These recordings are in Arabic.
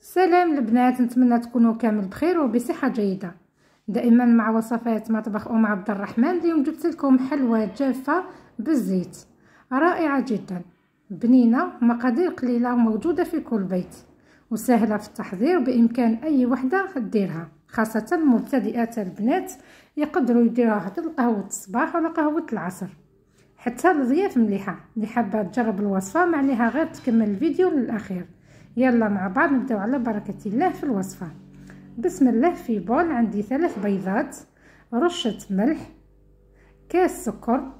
سلام البنات نتمنى تكونوا كامل بخير وبصحه جيده دائما مع وصفات مطبخ ام عبد الرحمن اليوم جبت لكم حلوه جافه بالزيت رائعه جدا بنينه مقادير قليله موجوده في كل بيت وسهله في التحضير بامكان اي وحده ديرها خاصه مبتدئات البنات يقدروا يديروها القهوه الصباح ولا قهوه العصر حتى الضياف مليحه اللي حابه تجرب الوصفه ما عليها غير تكمل الفيديو للاخير يلا مع بعض نبداو على بركه الله في الوصفه بسم الله في بول عندي ثلاث بيضات رشه ملح كاس سكر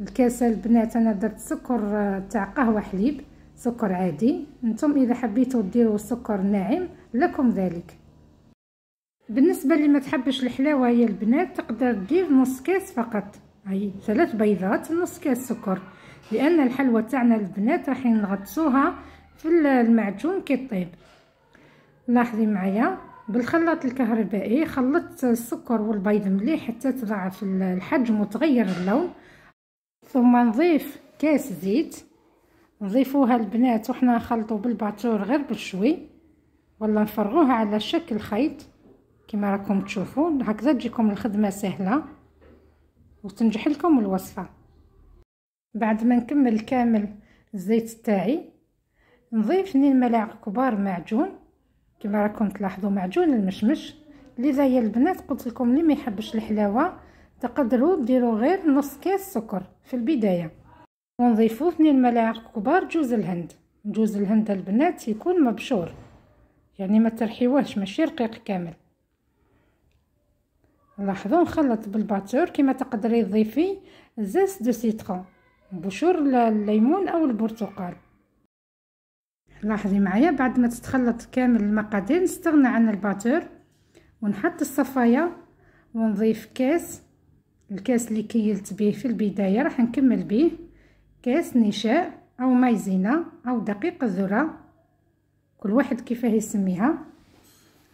الكاسه البنات انا درت سكر آه، تاع قهوه حليب سكر عادي نتوما اذا حبيتو ديروا سكر ناعم لكم ذلك بالنسبه اللي ما تحبش الحلاوه يا البنات تقدر دير نص كاس فقط هاي ثلاث بيضات نص كاس سكر لان الحلوه تاعنا البنات راح نغطسوها في المعجون كيطيب لاحظي معايا بالخلاط الكهربائي خلطت السكر والبيض مليح حتى تضاعف الحجم وتغير اللون ثم نضيف كاس زيت نضيفوها البنات وحنا نخلطو بالباتور غير بالشوي ولا نفرغوها على شكل خيط كما راكم تشوفو هكذا تجيكم الخدمه سهله وتنجح لكم الوصفه بعد ما نكمل كامل الزيت تاعي نضيف اثنين ملاعق كبار معجون كما راكم تلاحظوا معجون المشمش لذا يا البنات قلت لكم اللي ما يحبش الحلاوه تقدروا ديروا غير نص كاس سكر في البدايه ونضيفوا اثنين ملاعق كبار جوز الهند جوز الهند البنات يكون مبشور يعني ما ترحيوهش ماشي رقيق كامل لاحظوا نخلط بالباتور كما تقدري تضيفي زيت دو سيترون بشور الليمون او البرتقال لاحظي معايا بعد ما تتخلط كامل المقادير نستغنى عن الباتور ونحط الصفايه ونضيف كاس الكاس اللي كيلت به في البدايه راح نكمل به كاس نشاء او مايزينا او دقيق الذره كل واحد كيفاه يسميها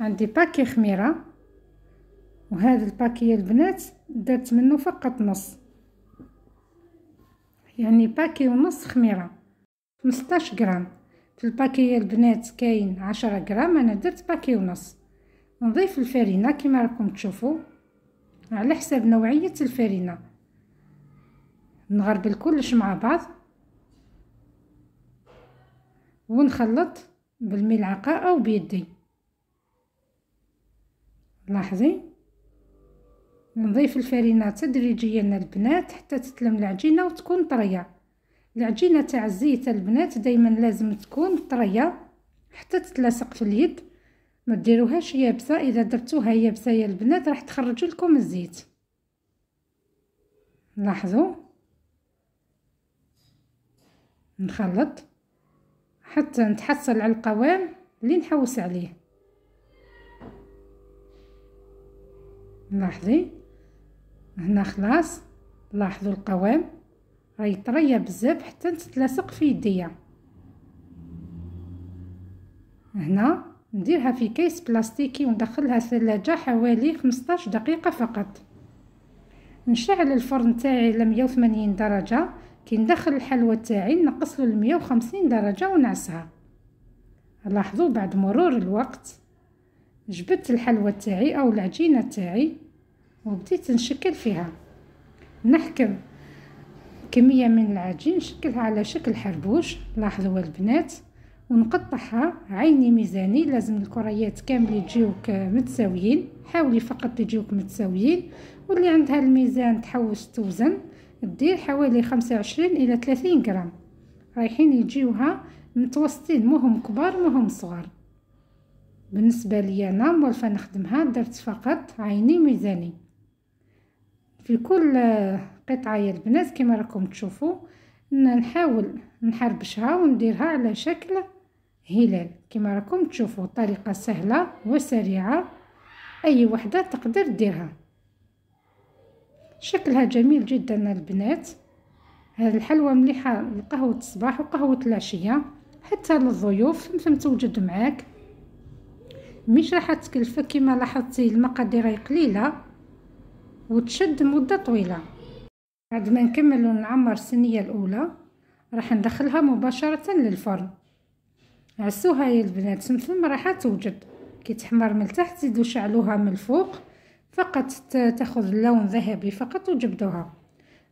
عندي باكي خميره وهذا الباكي البنات درت منه فقط نص يعني باكي ونص خميره 15 غرام في الباكي البنات كاين عشرة غرام انا درت باكي ونص نضيف الفرينه كما راكم تشوفوا على حسب نوعيه الفرينه نغربل كلش مع بعض ونخلط بالملعقه او بيدي لاحظي نضيف الفرينه تدريجيا البنات حتى تتلم العجينه وتكون طريه العجينه تاع الزيت البنات دائما لازم تكون طريه حتى تتلاصق في اليد ما ديروهاش يابسه اذا درتوها يابسه يا البنات راح تخرج لكم الزيت لاحظوا نخلط حتى نتحصل على القوام اللي نحوس عليه لاحظي هنا خلاص لاحظوا القوام راه يطريه بزاف حتى تتلاصق في يديا هنا نديرها في كيس بلاستيكي وندخلها الثلاجة حوالي 15 دقيقة فقط نشعل الفرن تاعي على 180 درجة كي ندخل الحلوى تاعي نقص له 150 درجة ونعسها لاحظوا بعد مرور الوقت جبت الحلوى تاعي او العجينة تاعي وبديت نشكل فيها نحكم كمية من العجين نشكلها على شكل حربوش لاحظوا البنات ونقطعها عيني ميزاني لازم الكريات كامل يجيوك متساويين حاولي فقط يجيوك متساويين واللي عندها الميزان تحوس توزن دير حوالي خمسة وعشرين الى ثلاثين غرام رايحين يجيوها متوسطين مهم كبار مهم صغار بالنسبة لي أنا مولفة نخدمها درت فقط عيني ميزاني في كل قطعه البنات كما راكم تشوفوا نحاول نحربشها ونديرها على شكل هلال كما راكم تشوفوا طريقه سهله وسريعه اي وحده تقدر ديرها شكلها جميل جدا البنات هذه الحلوه مليحه لقهوه الصباح وقهوه العشيه حتى للضيوف فهمت توجد معاك مش راح تكلفك كما لاحظتي المقادير قليله وتشد مده طويله بعد ما نكمل نعمر الصينيه الاولى راح ندخلها مباشره للفرن عسوها يا البنات من ثم راح توجد كي تحمر من التحت زيدو شعلوها من الفوق فقط تاخذ اللون ذهبي فقط وجبدوها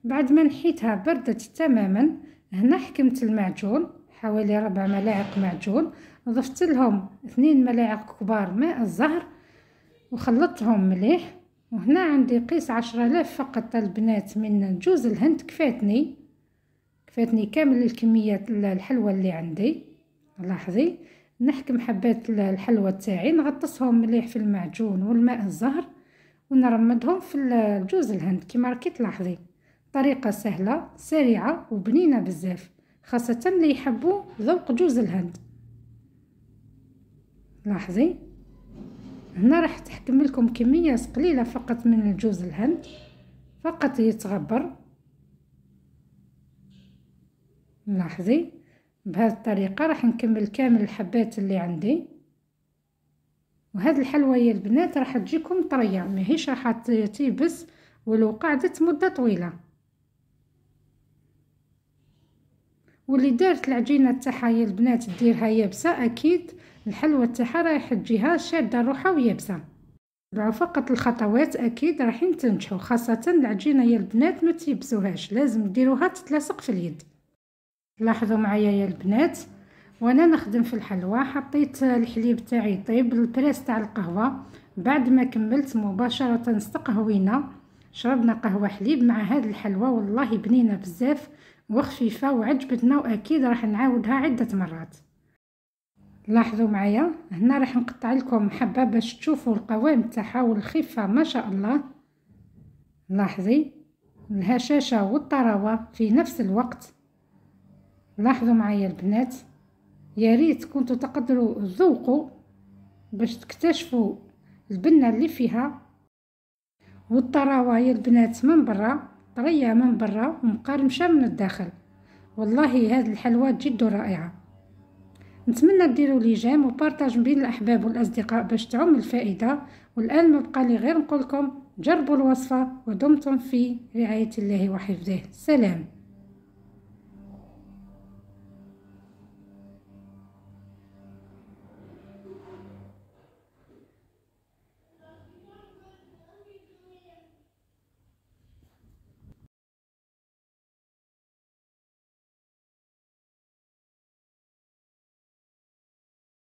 بعد ما نحيتها بردت تماما هنا حكمت المعجون حوالي ربع ملاعق معجون ضفت لهم اثنين ملاعق كبار ماء الزهر وخلطتهم مليح وهنا عندي قيس عشرة آلاف فقط البنات من جوز الهند كفاتني كفاتني كامل الكميات الحلوى اللي عندي لاحظي نحكم حبات الحلوى تاعي نغطسهم مليح في المعجون والماء الزهر ونرمدهم في الجوز الهند كما راكي تلاحظي طريقه سهله سريعه وبنينه بزاف خاصه اللي يحبوا ذوق جوز الهند لاحظي هنا راح تحكم لكم كميه قليله فقط من الجوز الهند فقط يتغبر لاحظي بهذه الطريقه راح نكمل كامل الحبات اللي عندي وهذه الحلوه يا البنات راح تجيكم طريه ماهيش راح تيبس ولو قعدت مده طويله واللي دارت العجينه تاعها يا البنات ديرها يابسه اكيد الحلوى تاعها رايح تجيها شاده روحها ويابسه تبعوا فقط الخطوات اكيد رايحين تنجحوا خاصه العجينه يا البنات ما تيبسوهاش لازم ديروها تتلاصق في اليد لاحظوا معايا يا البنات وانا نخدم في الحلوى حطيت الحليب تاعي طيب البريس تاع القهوه بعد ما كملت مباشره استقهوينا شربنا قهوه حليب مع هاد الحلوى والله بنينه بزاف وخفيفه وعجبتنا واكيد راح نعاودها عده مرات لاحظوا معايا هنا راح نقطع لكم حبه باش تشوفوا القوام تاعها والخفه ما شاء الله لاحظي الهشاشه والطراوه في نفس الوقت لاحظوا معايا البنات يا ريت كنتوا تقدروا تذوقوا باش تكتشفوا البنه اللي فيها والطراوه يا البنات من برا طريه من برا ومقرمشه من الداخل والله هذه الحلوى جد رائعه نتمنى ديروا لي جيم وبارطاج بين الاحباب والاصدقاء باش تعم الفائده والان ما بقى لي غير نقول لكم جربوا الوصفه ودمتم في رعايه الله وحفظه سلام